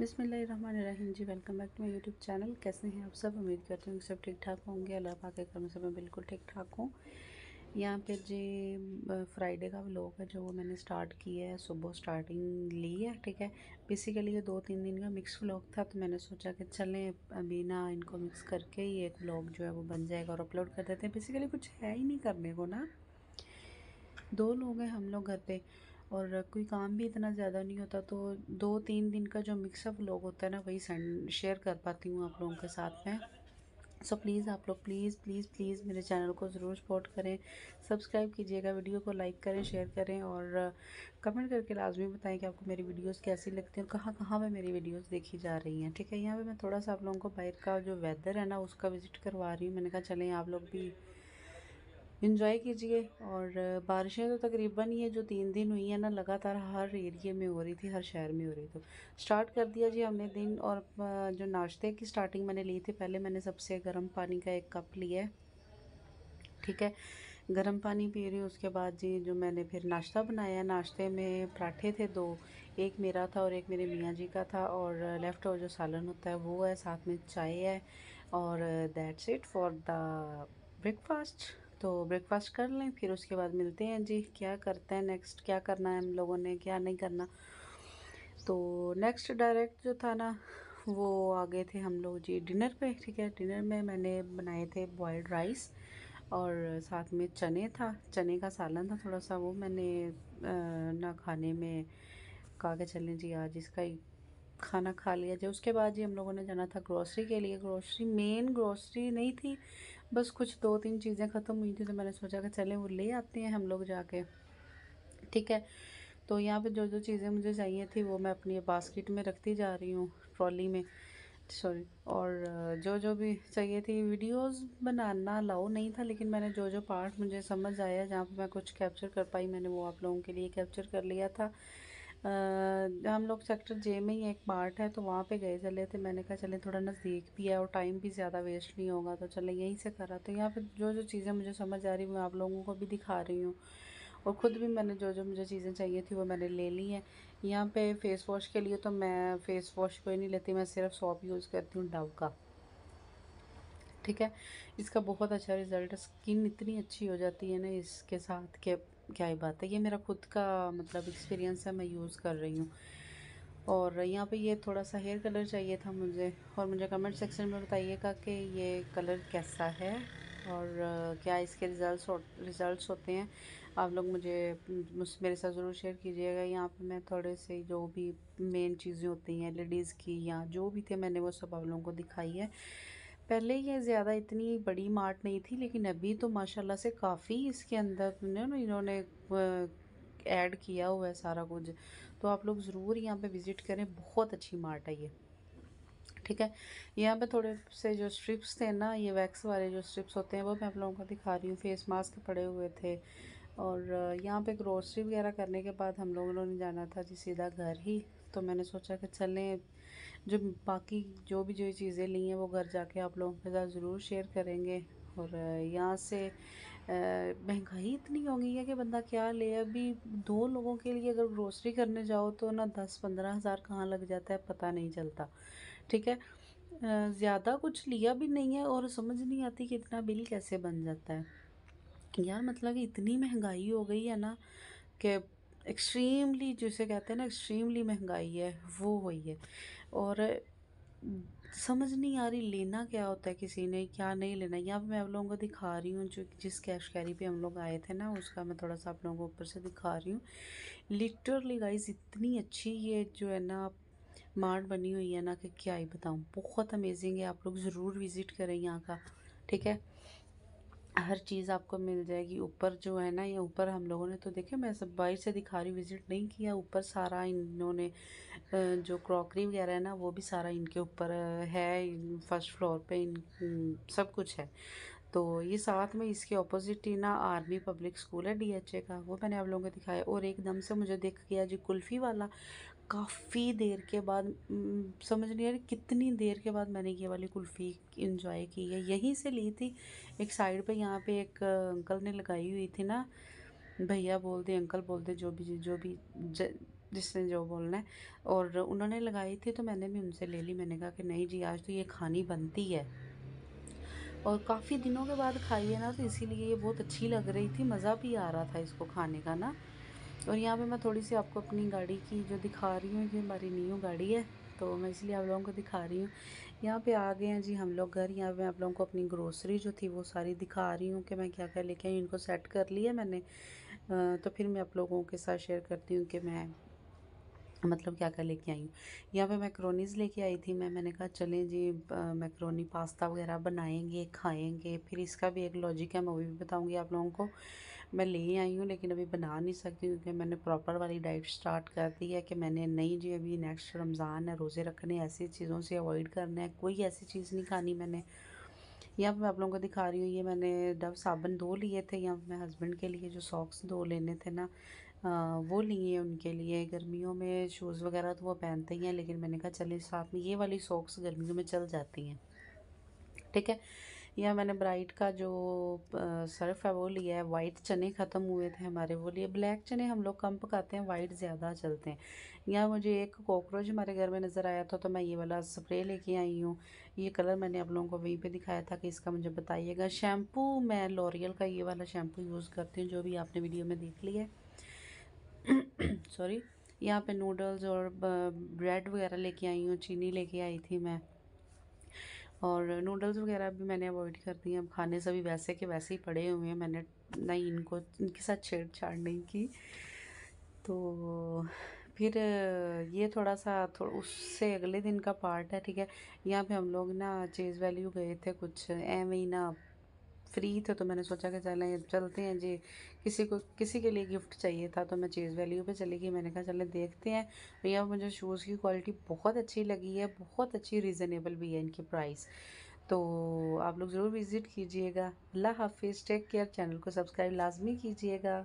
बिसमीम जी welcome back to my YouTube channel कैसे हैं आप सब उम्मीद करती हूँ सब ठीक ठाक होंगे अल्लाह पाक के करम से मैं बिल्कुल ठीक ठाक हूँ यहाँ पे जी फ्राइडे का व्लॉग है जो वो मैंने स्टार्ट किया है सुबह स्टार्टिंग ली है ठीक है बेसिकली ये दो तीन दिन का मिक्स व्लॉग था तो मैंने सोचा कि चलें अभी ना इनको मिक्स करके ही एक व्लॉग जो है वो बन जाएगा और अपलोड कर देते हैं बेसिकली कुछ है ही नहीं करने को ना दो लोग हैं हम लोग घर पर और कोई काम भी इतना ज़्यादा नहीं होता तो दो तीन दिन का जो मिक्सअप लोग होता है ना वही सेंड शेयर कर पाती हूँ आप लोगों के साथ में सो so, प्लीज़ आप लोग प्लीज़ प्लीज़ प्लीज़ मेरे चैनल को ज़रूर सपोर्ट करें सब्सक्राइब कीजिएगा वीडियो को लाइक करें शेयर करें और कमेंट करके लाजमी बताएं कि आपको मेरी वीडियोस कैसी लगती हैं और कहाँ कहाँ पे मेरी वीडियोस देखी जा रही हैं ठीक है यहाँ पे मैं थोड़ा सा आप लोगों को बाहर का जो वेदर है ना उसका विज़िट करवा रही हूँ मैंने कहा चलें आप लोग भी इन्जॉय कीजिए और बारिशें तो तकरीबन ये जो तीन दिन हुई हैं ना लगातार हर एरिए में हो रही थी हर शहर में हो रही थी स्टार्ट कर दिया जी हमने दिन और जो नाश्ते की स्टार्टिंग मैंने ली थी पहले मैंने सबसे गर्म पानी का एक कप लिया है ठीक है गर्म पानी पी रही हूँ उसके बाद जी जो मैंने फिर नाश्ता बनाया नाश्ते में पराठे थे दो एक मेरा था और एक मेरे मियाँ जी का था और लेफ़्ट और जो सालन होता है वो है साथ में चाय है और that's it for the breakfast तो ब्रेकफास्ट कर लें फिर उसके बाद मिलते हैं जी क्या करते हैं नेक्स्ट क्या करना है हम लोगों ने क्या नहीं करना तो नेक्स्ट डायरेक्ट जो था ना वो आ गए थे हम लोग जी डिनर पे ठीक है डिनर में मैंने बनाए थे बॉयल्ड राइस और साथ में चने था चने का सालन था थोड़ा सा वो मैंने ना खाने में कहा के चलें जी आज इसका ही खाना खा लिया जी उसके बाद जी हम लोगों ने जाना था ग्रोसरी के लिए ग्रोसरी मेन ग्रोसरी नहीं थी बस कुछ दो तीन चीज़ें ख़त्म हुई थी तो मैंने सोचा कि चले वो ले आते हैं हम लोग जाके ठीक है तो यहाँ पे जो जो चीज़ें मुझे चाहिए थी वो मैं अपनी बास्केट में रखती जा रही हूँ ट्रॉली में सॉरी और जो जो भी चाहिए थी वीडियोस बनाना अलाउ नहीं था लेकिन मैंने जो जो पार्ट मुझे समझ आया जहाँ पे मैं कुछ कैप्चर कर पाई मैंने वो आप लोगों के लिए कैप्चर कर लिया था हम लोग सेक्टर जे में ही एक पार्ट है तो वहाँ पे गए चले थे मैंने कहा चले थोड़ा नज़दीक भी है और टाइम भी ज़्यादा वेस्ट नहीं होगा तो चले यहीं से करा तो यहाँ पे जो जो चीज़ें मुझे समझ आ रही मैं आप लोगों को भी दिखा रही हूँ और ख़ुद भी मैंने जो जो मुझे चीज़ें चाहिए थी वो मैंने ले ली हैं यहाँ पे फ़ेस वॉश के लिए तो मैं फ़ेस वॉश कोई नहीं लेती मैं सिर्फ सॉप यूज़ करती हूँ डव का ठीक है इसका बहुत अच्छा रिज़ल्ट स्किन इतनी अच्छी हो जाती है ना इसके साथ के क्या ही बात है ये मेरा खुद का मतलब एक्सपीरियंस है मैं यूज़ कर रही हूँ और यहाँ पे ये थोड़ा सा हेयर कलर चाहिए था मुझे और मुझे कमेंट सेक्शन में बताइएगा कि ये कलर कैसा है और क्या इसके रिज़ल्ट रिजल्ट्स रिज़ल्ट होते हैं आप लोग मुझे मेरे साथ ज़रूर शेयर कीजिएगा यहाँ पे मैं थोड़े से जो भी मेन चीज़ें होती हैं लेडीज़ की या जो भी थे मैंने वो सब आप लोगों को दिखाई है पहले ये ज़्यादा इतनी बड़ी मार्ट नहीं थी लेकिन अभी तो माशाल्लाह से काफ़ी इसके अंदर इन्होंने ऐड किया हुआ है सारा कुछ तो आप लोग ज़रूर यहाँ पे विज़िट करें बहुत अच्छी मार्ट है ये ठीक है यहाँ पे थोड़े से जो स्ट्रिप्स थे ना ये वैक्स वाले जो स्ट्रिप्स होते हैं वो मैं आप लोगों को दिखा रही हूँ फेस मास्क पड़े हुए थे और यहाँ पर ग्रोसरी वगैरह करने के बाद हम लोगों ने जाना था जी सीधा घर ही तो मैंने सोचा कि चलें जो बाकी जो भी जो चीज़ें ली हैं वो घर जाके आप लोगों के साथ ज़रूर शेयर करेंगे और यहाँ से महंगाई इतनी हो गई है कि बंदा क्या ले अभी दो लोगों के लिए अगर ग्रोसरी करने जाओ तो ना दस पंद्रह हज़ार कहाँ लग जाता है पता नहीं चलता ठीक है ज़्यादा कुछ लिया भी नहीं है और समझ नहीं आती कि इतना बिल कैसे बन जाता है यार मतलब इतनी महंगाई हो गई है ना कि एक्सट्रीमली जिसे कहते हैं ना एक्सट्रीमली महंगाई है वो हुई है और समझ नहीं आ रही लेना क्या होता है किसी ने क्या नहीं लेना यहाँ पे मैं आप लोगों को दिखा रही हूँ जो जिस कैश कैरी पे हम लोग आए थे ना उसका मैं थोड़ा सा आप लोगों को ऊपर से दिखा रही हूँ लिटरली गाइस इतनी अच्छी ये जो है ना मार्ट बनी हुई है ना कि क्या ही बताऊँ बहुत अमेजिंग है आप लोग ज़रूर विज़िट करें यहाँ का ठीक है हर चीज़ आपको मिल जाएगी ऊपर जो है ना ये ऊपर हम लोगों ने तो देखे मैं सब बाहर से दिखा रही विज़िट नहीं किया ऊपर सारा इन्होंने जो क्रॉकरी वगैरह है ना वो भी सारा इनके ऊपर है फर्स्ट फ्लोर पे इन, सब कुछ है तो ये साथ में इसके ऑपोजिट ही ना आर्मी पब्लिक स्कूल है डीएचए का वो मैंने आप लोगों को दिखाया और एकदम से मुझे देख गया जी कुल्फ़ी वाला काफ़ी देर के बाद समझ नहीं आ रही कितनी देर के बाद मैंने ये वाली कुल्फ़ी इंजॉय की है यहीं से ली थी एक साइड पे यहाँ पे एक अंकल ने लगाई हुई थी ना भैया बोलते अंकल बोलते जो भी जो भी ज, जिसने जो बोलना है और उन्होंने लगाई थी तो मैंने भी उनसे ले ली मैंने कहा कि नहीं जी आज तो ये खानी बनती है और काफ़ी दिनों के बाद खाई है ना तो इसीलिए ये बहुत अच्छी लग रही थी मज़ा भी आ रहा था इसको खाने का ना और यहाँ पे मैं थोड़ी सी आपको अपनी गाड़ी की जो दिखा रही हूँ ये हमारी न्यू गाड़ी है तो मैं इसलिए आप लोगों को दिखा रही हूँ यहाँ पे आ गए हैं जी हम लोग घर यहाँ पे आप लोगों को अपनी ग्रोसरी जो थी वो सारी दिखा रही हूँ कि मैं क्या क्या लेके आई इनको सेट कर लिया मैंने तो फिर मैं आप लोगों के साथ शेयर करती हूँ कि मैं मतलब क्या क्या लेके आई हूँ यहाँ पे मैक्रोनीज़ लेके आई थी मैं मैंने कहा चलें जी मैक्रोनी पास्ता वगैरह बनाएंगे खाएंगे फिर इसका भी एक लॉजिक है मैं वो भी बताऊँगी आप लोगों को मैं ले आई हूँ लेकिन अभी बना नहीं सकती क्योंकि मैंने प्रॉपर वाली डाइट स्टार्ट कर दी है कि मैंने नहीं जी अभी नेक्स्ट रमज़ान है रोज़े रखने ऐसी चीज़ों से अवॉइड करना है कोई ऐसी चीज़ नहीं खानी मैंने यहाँ पर मैं आप लोगों को दिखा रही हूँ ये मैंने डब साबन दो लिए थे यहाँ मैं हस्बैंड के लिए जो सॉक्स दो लेने थे ना वो लिए उनके लिए गर्मियों में शूज़ वगैरह तो वो पहनते ही हैं लेकिन मैंने कहा चले साथ में ये वाली सॉक्स गर्मियों में चल जाती हैं ठीक है यह मैंने ब्राइट का जो सर्फ है वो लिया है वाइट चने ख़त्म हुए थे हमारे वो लिए ब्लैक चने हम लोग कम पकाते हैं वाइट ज़्यादा चलते हैं या मुझे एक कॉकरोच हमारे घर में नज़र आया था तो मैं ये वाला स्प्रे लेके आई हूँ ये कलर मैंने आप लोगों को वहीं पे दिखाया था कि इसका मुझे बताइएगा शैम्पू मैं लॉरियल का ये वाला शैम्पू यूज़ करती हूँ जो भी आपने वीडियो में देख लिया है सॉरी यहाँ पे नूडल्स और ब्रेड वगैरह लेके आई हूँ चीनी लेके आई थी मैं और नूडल्स वगैरह भी मैंने अवॉइड कर दी अब खाने से भी वैसे के वैसे ही पड़े हुए हैं मैंने नहीं इनको इनके साथ छेड़छाड़ नहीं की तो फिर ये थोड़ा सा थोड़ा उससे अगले दिन का पार्ट है ठीक है यहाँ पे हम लोग ना चेज़ वैल्यू गए थे कुछ एम ही ना फ्री थे तो मैंने सोचा कि चलें चलते हैं जी किसी को किसी के लिए गिफ्ट चाहिए था तो मैं चीज़ वैल्यू पे चली गई मैंने कहा चलें देखते हैं भैया मुझे शूज़ की क्वालिटी बहुत अच्छी लगी है बहुत अच्छी रीज़नेबल भी है इनकी प्राइस तो आप लोग ज़रूर विज़िट कीजिएगा अल्लाह हाफिज़ टेक केयर चैनल को सब्सक्राइब लाजमी कीजिएगा